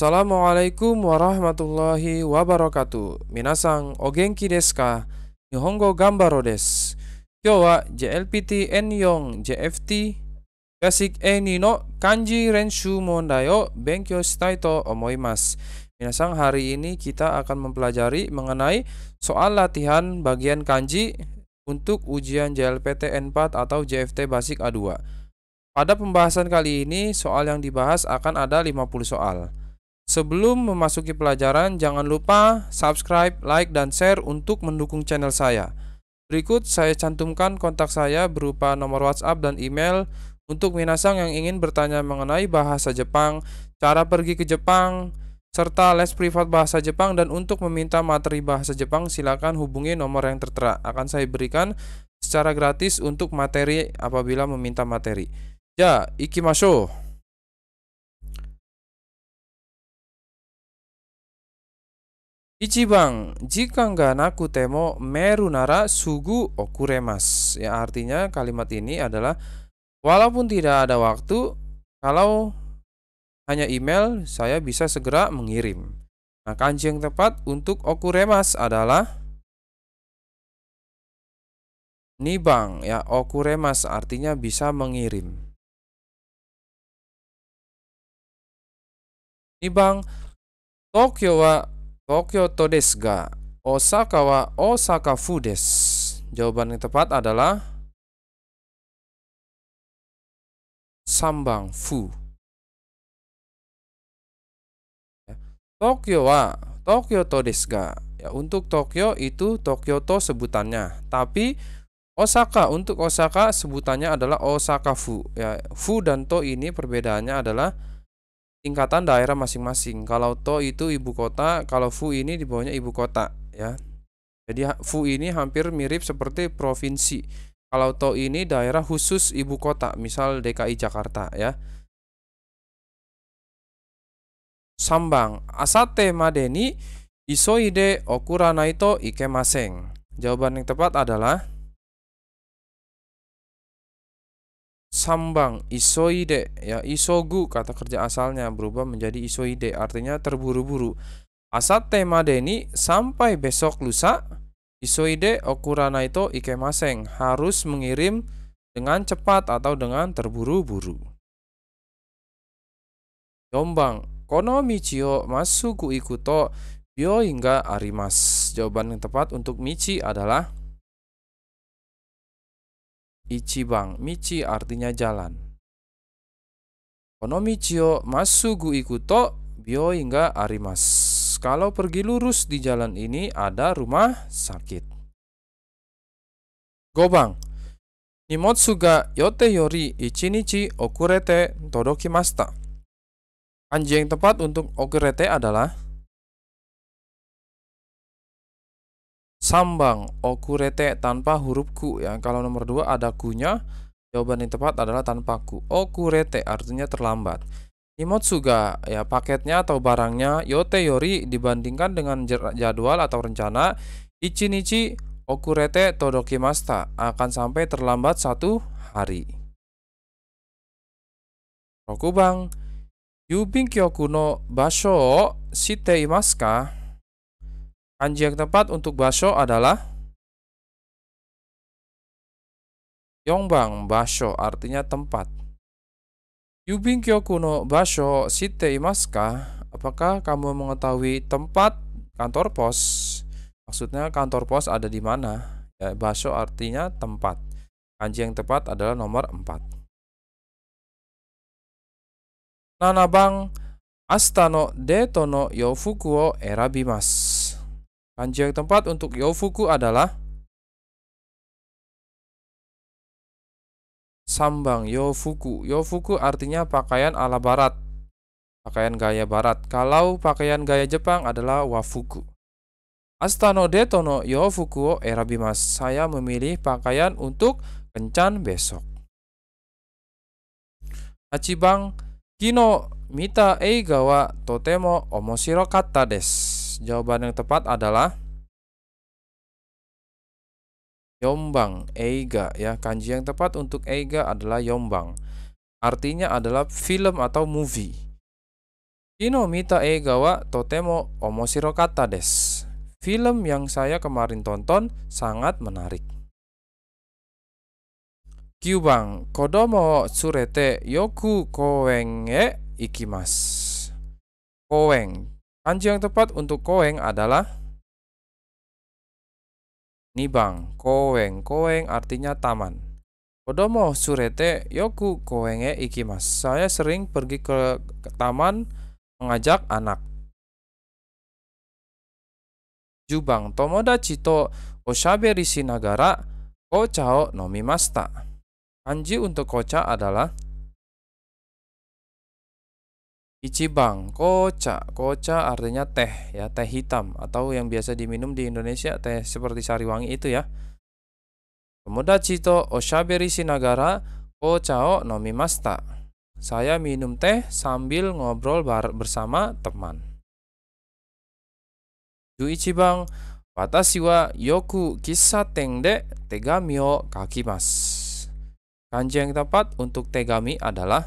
Assalamualaikum warahmatullahi wabarakatuh. Minasang ogenki kideska desu ka? Nihongo gambaro desu. Kyo wa JLPT N4 JFT Basic A2 e no Kanji Renshu Mondai o benkyo shitai to omoimasu. Minasang hari ini kita akan mempelajari mengenai soal latihan bagian kanji untuk ujian JLPT N4 atau JFT Basic A2. Pada pembahasan kali ini, soal yang dibahas akan ada 50 soal. Sebelum memasuki pelajaran, jangan lupa subscribe, like, dan share untuk mendukung channel saya. Berikut saya cantumkan kontak saya berupa nomor WhatsApp dan email untuk minasang yang ingin bertanya mengenai bahasa Jepang, cara pergi ke Jepang, serta les privat bahasa Jepang dan untuk meminta materi bahasa Jepang silakan hubungi nomor yang tertera. Akan saya berikan secara gratis untuk materi apabila meminta materi. Ya, ikimashou. Ichibang, jika nggak naku temo meru nara sugu okuremas. Ya artinya kalimat ini adalah walaupun tidak ada waktu, kalau hanya email saya bisa segera mengirim. Nah, kanji yang tepat untuk okuremas adalah nibang ya okuremas artinya bisa mengirim. Nibang Tokyo wa Tokyo to desu ga Osaka wa Osaka fu desu. Jawaban yang tepat adalah Sambang fu. Ya, Tokyo wa Tokyo to desu ga. Ya, untuk Tokyo itu Tokyo to sebutannya, tapi Osaka untuk Osaka sebutannya adalah Osaka fu. Ya, fu dan to ini perbedaannya adalah tingkatan daerah masing-masing. Kalau to itu ibu kota, kalau fu ini di bawahnya ibu kota ya. Jadi fu ini hampir mirip seperti provinsi. Kalau to ini daerah khusus ibu kota, misal DKI Jakarta ya. Sambang, asate madeni isoide okuranaito ikemaseng. Jawaban yang tepat adalah sambang isoide ya isogu kata kerja asalnya berubah menjadi isoide artinya terburu-buru tema deni sampai besok lusa isoide okurana itu ikemaseng harus mengirim dengan cepat atau dengan terburu-buru Jombang kono michio masuku ikuto bio hingga arimas jawaban yang tepat untuk michi adalah Ichibang, michi artinya jalan. Konomichi masugu ikuto bio hingga arimas. Kalau pergi lurus di jalan ini ada rumah sakit. Gobang. Nimotsu ga yote yori ichinichi okurete todokimasta. Anjing tepat untuk okurete adalah sambang okurete tanpa huruf ku ya. Kalau nomor dua ada kunya, jawaban yang tepat adalah tanpa ku. Okurete artinya terlambat. Imotsuga ya paketnya atau barangnya yote yori dibandingkan dengan jadwal atau rencana Ichi ichinichi okurete todokimasta akan sampai terlambat satu hari. Rokubang, yubin kyoku no basho shite imasu ka? Kanji yang tepat untuk Basho adalah Yongbang Basho artinya tempat. Yubin Kyoku no Basho Site Apakah kamu mengetahui tempat kantor pos? Maksudnya kantor pos ada di mana? Ya, basho artinya tempat. Kanji yang tepat adalah nomor 4. Nanabang Astano Detono Yofuku o Erabimas. Kanji yang tempat untuk Yofuku adalah Sambang Yofuku. Yofuku artinya pakaian ala barat. Pakaian gaya barat. Kalau pakaian gaya Jepang adalah wafuku. Astano de Tono Yofuku erabimasu Saya memilih pakaian untuk kencan besok. Hachibang Kino mita eiga wa totemo omoshiro kata desu. Jawaban yang tepat adalah Yombang, Eiga ya. Kanji yang tepat untuk Eiga adalah Yombang. Artinya adalah film atau movie. Kino mita eiga wa totemo omoshiro kata des. Film yang saya kemarin tonton sangat menarik. Kyubang, kodomo surete yoku koeng e ikimas. Koeng, Kanji yang tepat untuk koeng adalah Nibang, koeng. Koeng artinya taman. Kodomo surete yoku koenge ikimas. Saya sering pergi ke, ke taman mengajak anak. Jubang, tomodachi to oshaberi shinagara ko chao nomimasta. Kanji untuk koca adalah Ichibang, koca. Koca artinya teh ya, teh hitam atau yang biasa diminum di Indonesia teh seperti sari wangi itu ya. Tomodachi to oshaberi shinagara o nomimasta. Saya minum teh sambil ngobrol bersama teman. Juichibang, watashi wa yoku kissaten de tegami o kakimasu. Kanji yang tepat untuk tegami adalah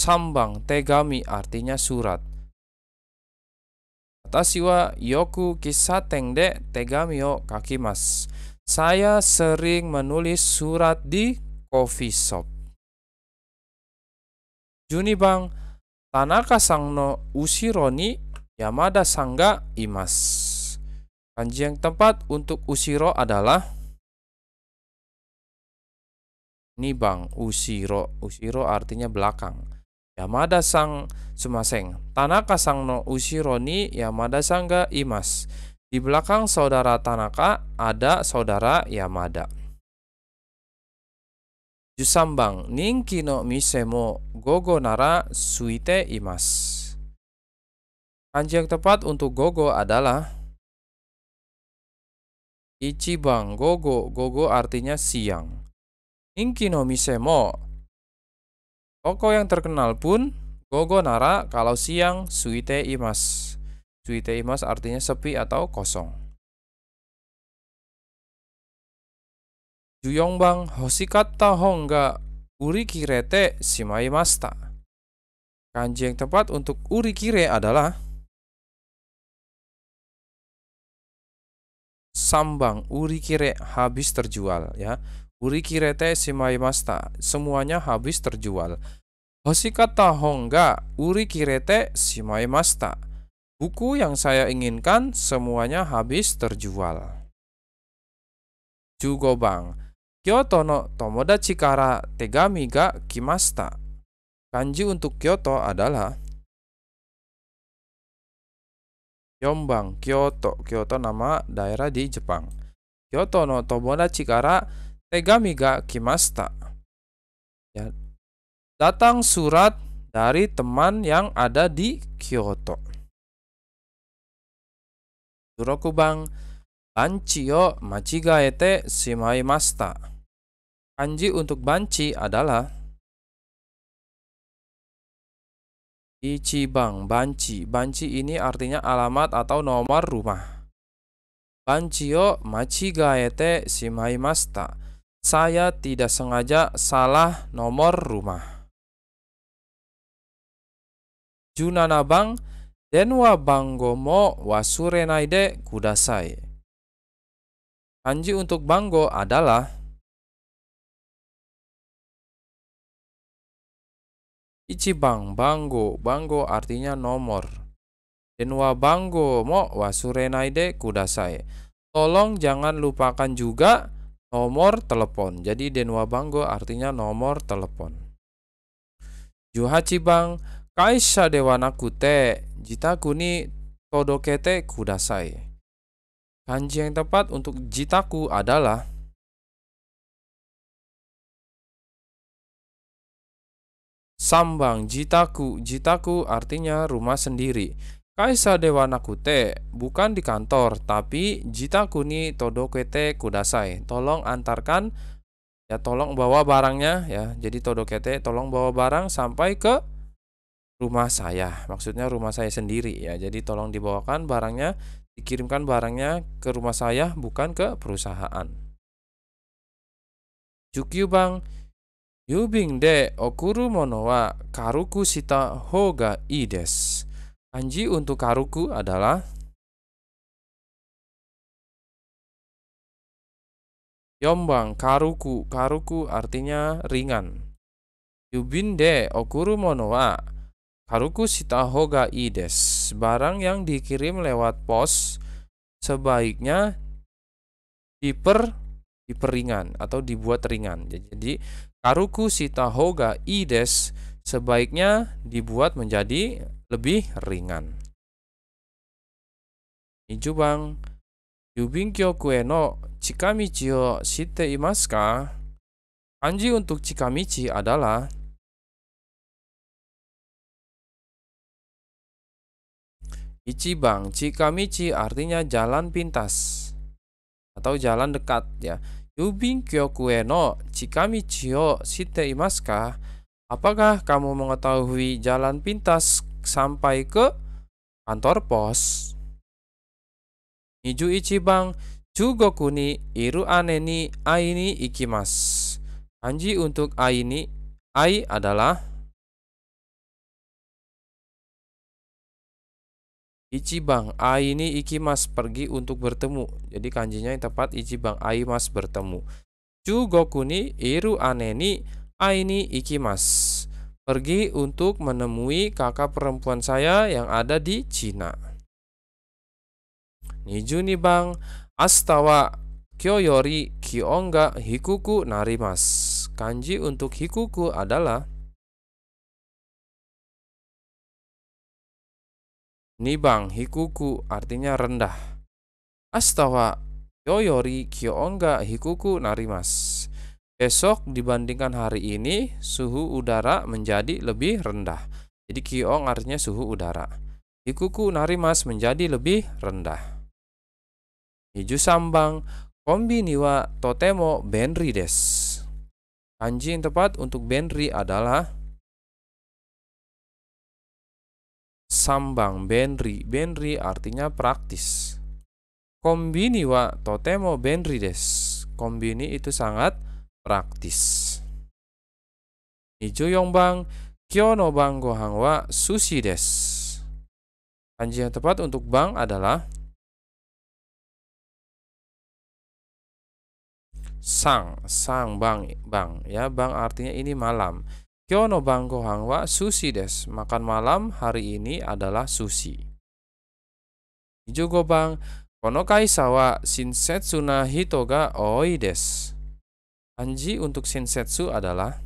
Sambang Tegami artinya surat. Tasiwa yoku kisateng de tegami o kakimas. Saya sering menulis surat di coffee shop. Juni bang, Tanaka sang no ushiro ni Yamada sangga imas. Kanji yang tempat untuk ushiro adalah Nibang, ushiro. Ushiro artinya belakang. Yamada sang sumaseng. Tanaka sang no ushiro ni Yamada sangga imas. Di belakang saudara Tanaka ada saudara Yamada. Jusambang ninki no mise mo gogo nara suite imas. Kanji yang tepat untuk gogo adalah Ichibang gogo. Gogo artinya siang. Ninki no mise mo Toko yang terkenal pun gogo nara kalau siang suite imas. Suite imas artinya sepi atau kosong. Juyongbang hoshikatta hongga uri kirete shimaimasta. Kanji yang tepat untuk uri kire adalah sambang uri kire habis terjual ya. Urikirete masta Semuanya habis terjual. Hoshikata honga urikirete masta Buku yang saya inginkan semuanya habis terjual. Jugo bang Kyoto no tomodachi kara tegami ga kimasta. Kanji untuk Kyoto adalah Yombang, Kyoto. Kyoto nama daerah di Jepang. Kyoto no tomodachi kara Tegami ga kimasta. Ya. Datang surat dari teman yang ada di Kyoto. bang banci yo machigaete shimaimashita. Kanji untuk banci adalah Ichibang, banci. Banci ini artinya alamat atau nomor rumah. Banci yo machigaete shimaimashita saya tidak sengaja salah nomor rumah. Junanabang denwa bangomo wasurenaide kudasai. Kanji untuk banggo adalah Ichibang banggo, banggo artinya nomor. Denwa banggo mo wasurenaide kudasai. Tolong jangan lupakan juga nomor telepon. Jadi denwa banggo artinya nomor telepon. Juhachi bang kaisha dewa nakute jitaku ni todokete kudasai. Kanji yang tepat untuk jitaku adalah Sambang jitaku, jitaku artinya rumah sendiri. Kaisa Dewanakute bukan di kantor, tapi Jita Kuni Todokete Kudasai. Tolong antarkan, ya tolong bawa barangnya ya. Jadi Todokete tolong bawa barang sampai ke rumah saya. Maksudnya rumah saya sendiri ya. Jadi tolong dibawakan barangnya, dikirimkan barangnya ke rumah saya, bukan ke perusahaan. Jukyu Bang, Yubing de okuru mono wa karuku sita hoga ides. Kanji untuk Karuku adalah Yombang, karuku, karuku artinya ringan. Yubin de okuru monoa, karuku sitahoga ides. Barang yang dikirim lewat pos sebaiknya diper diperingan atau dibuat ringan. Jadi karuku sitahoga ides sebaiknya dibuat menjadi lebih ringan. Ijuban, Yubinkyo kue no Chikamichi o shite imasu ka? Kanji untuk Chikamichi adalah Ichibang, Chikamichi artinya jalan pintas atau jalan dekat ya. Yubinkyo kue no Chikamichi o shite imasu ka? Apakah kamu mengetahui jalan pintas sampai ke kantor pos. Niju ichibang chugoku ni iru aneni aini ikimas. Kanji untuk aini ai adalah Ichibang ai ini ikimas pergi untuk bertemu. Jadi kanjinya yang tepat ichibang ai mas bertemu. Chu iru aneni ni ai ni ikimas pergi untuk menemui kakak perempuan saya yang ada di Cina. Niju ni bang, astawa kyoyori kionga hikuku narimas. Kanji untuk hikuku adalah Nibang hikuku artinya rendah. Astawa kyoyori kionga hikuku narimas. Besok dibandingkan hari ini suhu udara menjadi lebih rendah. Jadi kiong artinya suhu udara. Ikuku narimas menjadi lebih rendah. Hiju sambang kombi niwa totemo benri des. Kanji yang tepat untuk benri adalah sambang benri. Benri artinya praktis. Kombi niwa totemo benri des. Kombi ini itu sangat praktis. Hijau yang Bang gohang wa Sushi des. Kanji yang tepat untuk bang adalah sang, sang bang, bang ya, bang artinya ini malam. Kyo no Bang gohang wa Sushi des. Makan malam hari ini adalah sushi. Ijo Gobang, Kono Kaisawa Shinsetsu na Hitoga Oi des. Kanji untuk Shinsetsu adalah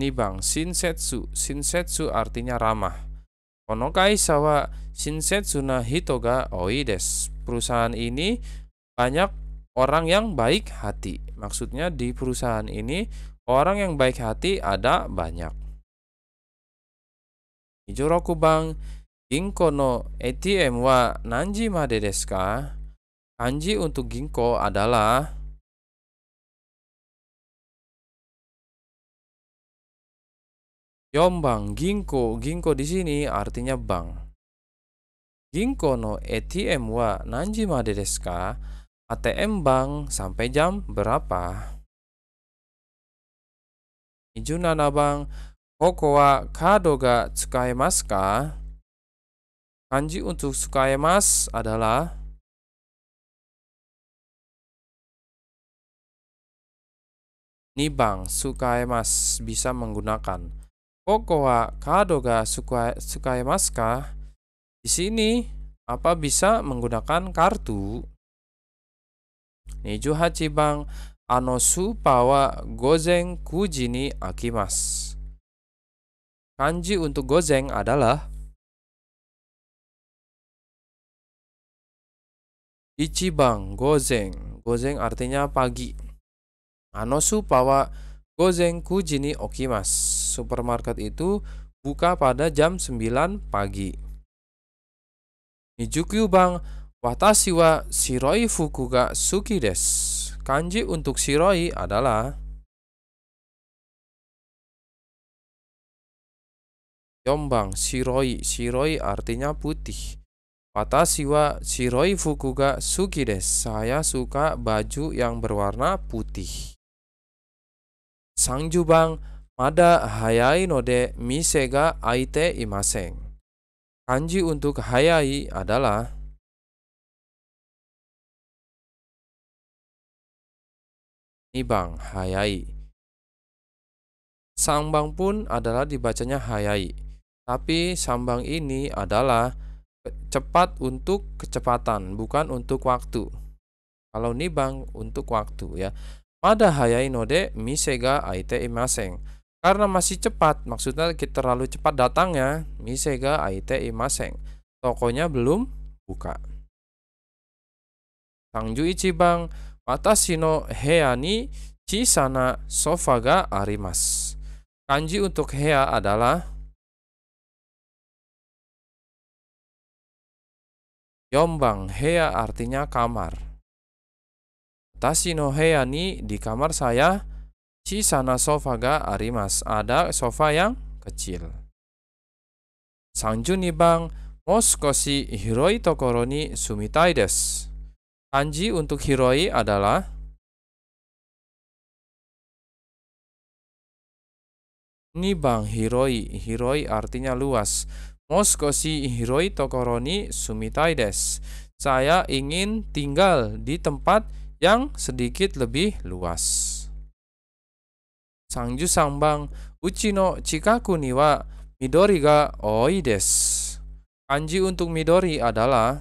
Nibang Shinsetsu. Shinsetsu artinya ramah. Konokai sawa Shinsetsu na hito ga oi des. Perusahaan ini banyak orang yang baik hati. Maksudnya di perusahaan ini orang yang baik hati ada banyak. Ijoroku bang Ginko no ATM wa nanji made desu Anji untuk Ginkgo adalah Yombang Ginkgo. Ginkgo di sini artinya bank. Ginkgo no ATM wa nanji made desu ka? ATM bank sampai jam berapa? Ijunana bang, koko wa kado ga tsukaemasu ka? Kanji untuk tsukaemasu adalah Nibang sukai mas bisa menggunakan. Koko wa kado ga Sukaemas ka? Di sini apa bisa menggunakan kartu? Niju Hachibang Anosu pawa gozeng Kuji ni akimas. Kanji untuk gozeng adalah Ichibang gozeng gozeng artinya pagi. Anosu Pawa Gozenku Jini Okimas. Supermarket itu buka pada jam 9 pagi. Mijukyu Bang Watashi wa Shiroi Fuku ga Suki des. Kanji untuk Shiroi adalah Yombang Shiroi. Shiroi artinya putih. Watashi wa Shiroi Fuku ga Suki des. Saya suka baju yang berwarna putih hayai node misega aite imaseng kanji untuk hayai adalah nibang hayai. Sambang pun adalah dibacanya hayai. Tapi sambang ini adalah cepat untuk kecepatan, bukan untuk waktu. Kalau nibang untuk waktu ya. Pada hayai node misega aite imasen. Karena masih cepat, maksudnya kita terlalu cepat datangnya, misega aite imasen. Tokonya belum buka. Sangju Ichibang, watashi no hea ni chisana sofa ga arimas. Kanji untuk hea adalah Yombang, hea artinya kamar di kamar saya sana sofa ga arimas. Ada sofa yang kecil. Sanju ni bang moskoshi hiroi tokoro ni sumitai desu. Kanji untuk hiroi adalah Nibang hiroi, hiroi artinya luas. Moskoshi hiroi tokoro ni sumitai desu. Saya ingin tinggal di tempat yang sedikit lebih luas. Sangju sangbang uchi no chikaku ni wa midori ga oi desu. Kanji untuk midori adalah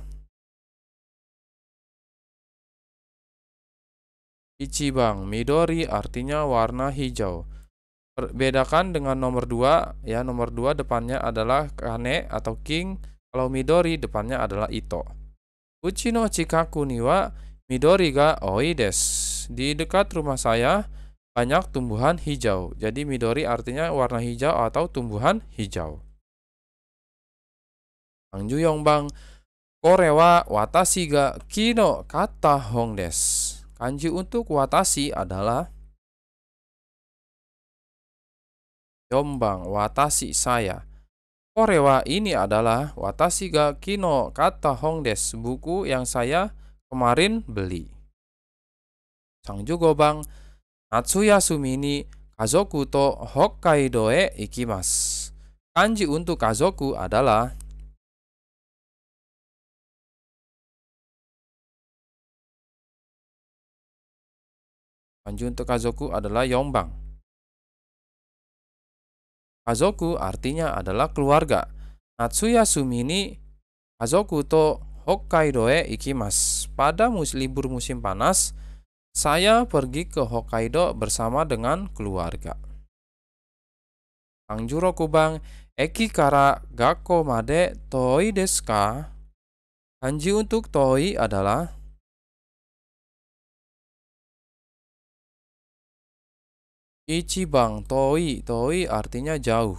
Ichibang, midori artinya warna hijau. Perbedakan dengan nomor 2, ya nomor 2 depannya adalah kane atau king, kalau midori depannya adalah ito. Uchi no chikaku ni wa Midori ga oi des. Di dekat rumah saya banyak tumbuhan hijau. Jadi midori artinya warna hijau atau tumbuhan hijau. Bang Juyong Bang, Korewa watashi ga kino kata hong des. Kanji untuk watashi adalah Yombang, watashi saya. Korewa ini adalah watashi ga kino kata hong des, buku yang saya kemarin beli. Sang juga bang, Natsuya Sumini, Kazoku to Hokkaido e Ikimas. Kanji untuk Kazoku adalah Kanji untuk Kazoku adalah yombang. Kazoku artinya adalah keluarga. Natsuya Sumini Kazoku to Hokkaido e ikimas. Pada musim libur musim panas, saya pergi ke Hokkaido bersama dengan keluarga. Angjuro kubang eki kara gakko made toi deska. Kanji untuk toi adalah Ichibang toi toi artinya jauh.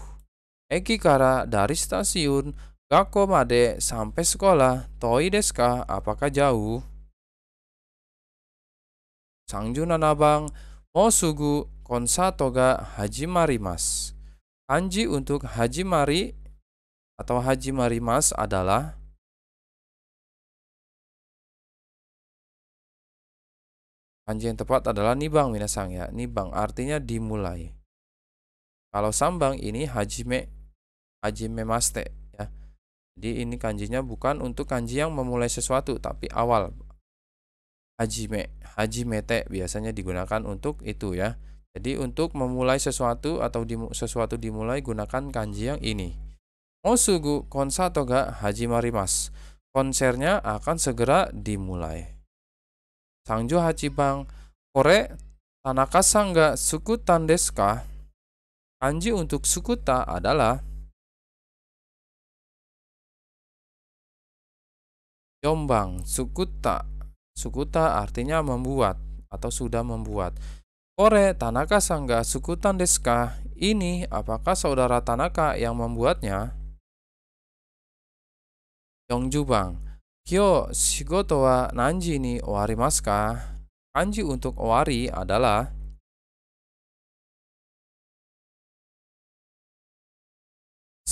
Eki kara dari stasiun Kako made sampai sekolah? Toi desu Apakah jauh? Sangju nanabang, Mosugu sugu konsato ga hajimarimas. Kanji untuk hajimari atau hajimarimas adalah Kanji yang tepat adalah nibang minasang ya. Nibang artinya dimulai. Kalau sambang ini hajime hajime maste jadi ini kanjinya bukan untuk kanji yang memulai sesuatu tapi awal. Hajime, hajimete biasanya digunakan untuk itu ya. Jadi untuk memulai sesuatu atau dimu, sesuatu dimulai gunakan kanji yang ini. Osugu konsa toga hajimarimas. Konsernya akan segera dimulai. Sangjo Hachibang Kore Tanaka Sangga suku tandeska Kanji untuk Sukuta adalah Yombang Sukuta Sukuta artinya membuat atau sudah membuat Kore Tanaka Sangga Sukutan Deska ini apakah saudara Tanaka yang membuatnya? Yongjubang Kyo shigoto wa nanji ni owarimasu ka? Kanji untuk owari adalah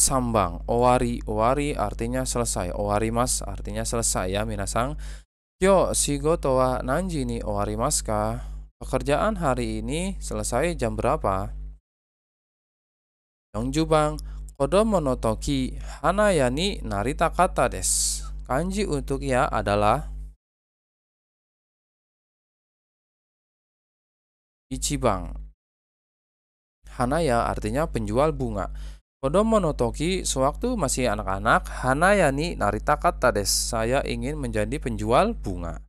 sambang. Owari, owari artinya selesai. Owari mas artinya selesai ya minasang. Yo, shigoto wa nanji ni owari mas ka? Pekerjaan hari ini selesai jam berapa? Yongju bang, kodomo no toki hanayani narita kata des. Kanji untuk ya adalah Ichibang. Hanaya artinya penjual bunga no Toki, sewaktu masih anak-anak, Hanayani kata des. saya ingin menjadi penjual bunga.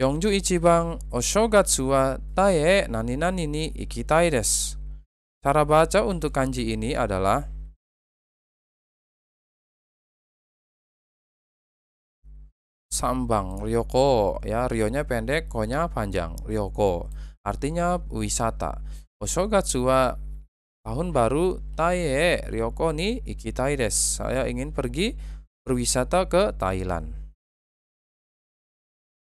Yongju Ichibang Oshogatsu wa Tae Nani Nani ni Ikitai des. Cara baca untuk kanji ini adalah Sambang Ryoko ya Rionya pendek, konya panjang Ryoko artinya wisata. Oshogatsu wa Tahun baru Taie Ryoko ni ikitai desu. Saya ingin pergi berwisata ke Thailand.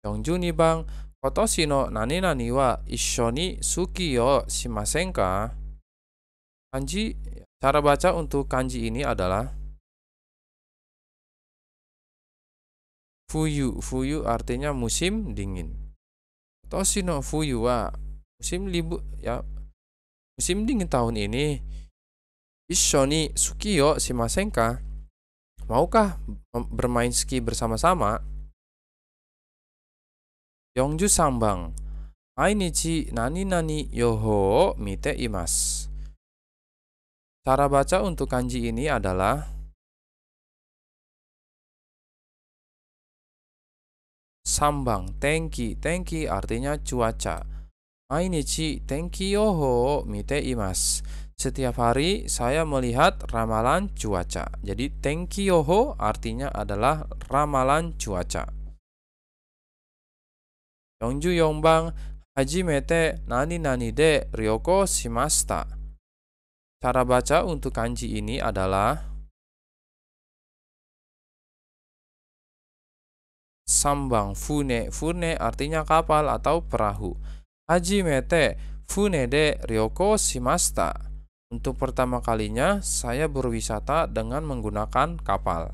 Yongju ni bang, kotoshi no nani nani wa issho ni suki yo shimasen ka? Kanji, cara baca untuk kanji ini adalah Fuyu, fuyu artinya musim dingin. Kotoshi no fuyu wa musim libur ya Musim dingin tahun ini, Ishoni Sukiyo masenka maukah bermain ski bersama-sama? Yongju Sambang, Ainichi Nani Nani Yoho Mite Imas. Cara baca untuk kanji ini adalah Sambang, tenki, tenki artinya cuaca. Mainichi Tenkyo yoho mite imas. Setiap hari saya melihat ramalan cuaca. Jadi Tenkyo yoho artinya adalah ramalan cuaca. Yongju Yongbang Hajimete nani nani de ryoko shimasta. Cara baca untuk kanji ini adalah Sambang fune, fune artinya kapal atau perahu. Hajimete mete fune de ryoko shimashita. Untuk pertama kalinya, saya berwisata dengan menggunakan kapal.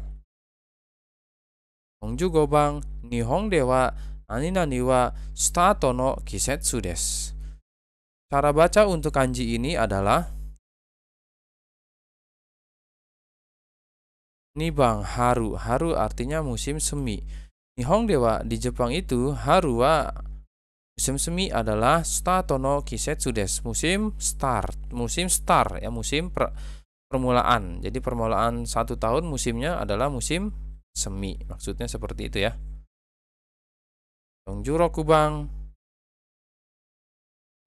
Hongju Gobang, Nihong Dewa, anina niwa, Stato no Kisetsu desu. Cara baca untuk kanji ini adalah Nibang Haru. Haru artinya musim semi. Nihong Dewa di Jepang itu Haru wa Musim semi adalah no Kisetsu des, musim start, musim start ya musim per, permulaan. Jadi permulaan satu tahun musimnya adalah musim semi. Maksudnya seperti itu ya. Dongjuro kubang.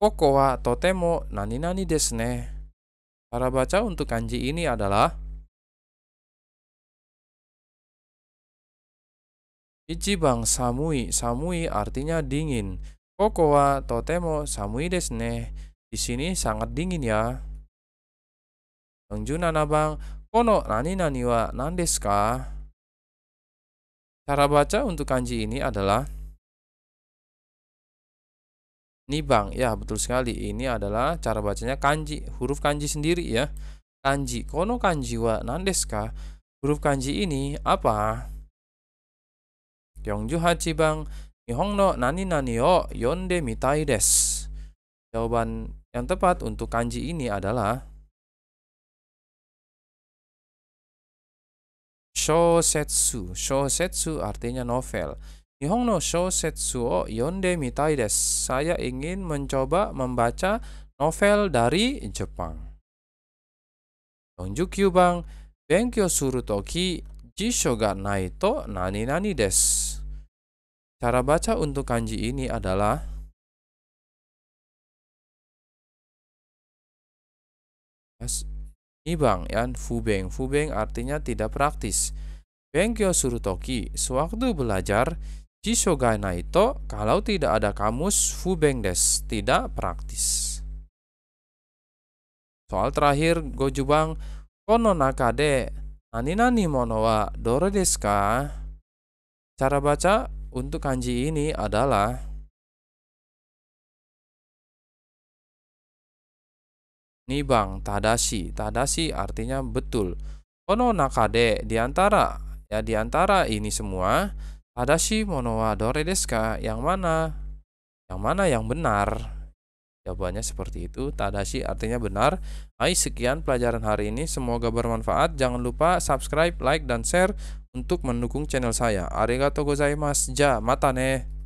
Koko wa totemo nani nani desu ne. Cara baca untuk kanji ini adalah bang samui, samui artinya dingin. Koko wa totemo samui desu ne. Di sini sangat dingin ya. Yang bang, kono nani nani wa desu ka? Cara baca untuk kanji ini adalah Nibang, ya betul sekali. Ini adalah cara bacanya kanji, huruf kanji sendiri ya. Kanji, kono kanji wa desu ka? Huruf kanji ini apa? Kyongju hachi bang, Nihong no nani nani o yonde mitai des. Jawaban yang tepat untuk kanji ini adalah Shosetsu. Shosetsu artinya novel. Nihong no shosetsu o yonde mitai des. Saya ingin mencoba membaca novel dari Jepang. yuk bang, benkyo suru toki jisho ga nai to nani nani des. Cara baca untuk kanji ini adalah Nibang ya, fubeng. Fubeng artinya tidak praktis. Benkyo surutoki, sewaktu belajar, jisogai naito, kalau tidak ada kamus, fubeng des, tidak praktis. Soal terakhir, Gojubang, kono nakade, nani nani mono wa doro desu Cara baca, untuk kanji ini adalah Nibang Tadashi. Tadashi artinya betul. Kono nakade diantara ya diantara ini semua Tadashi monowa dore yang mana? Yang mana yang benar? Jawabannya seperti itu. Tadashi artinya benar. Hai, sekian pelajaran hari ini. Semoga bermanfaat. Jangan lupa subscribe, like, dan share untuk mendukung channel saya. Arigatou gozaimasu. Ja, mata ne.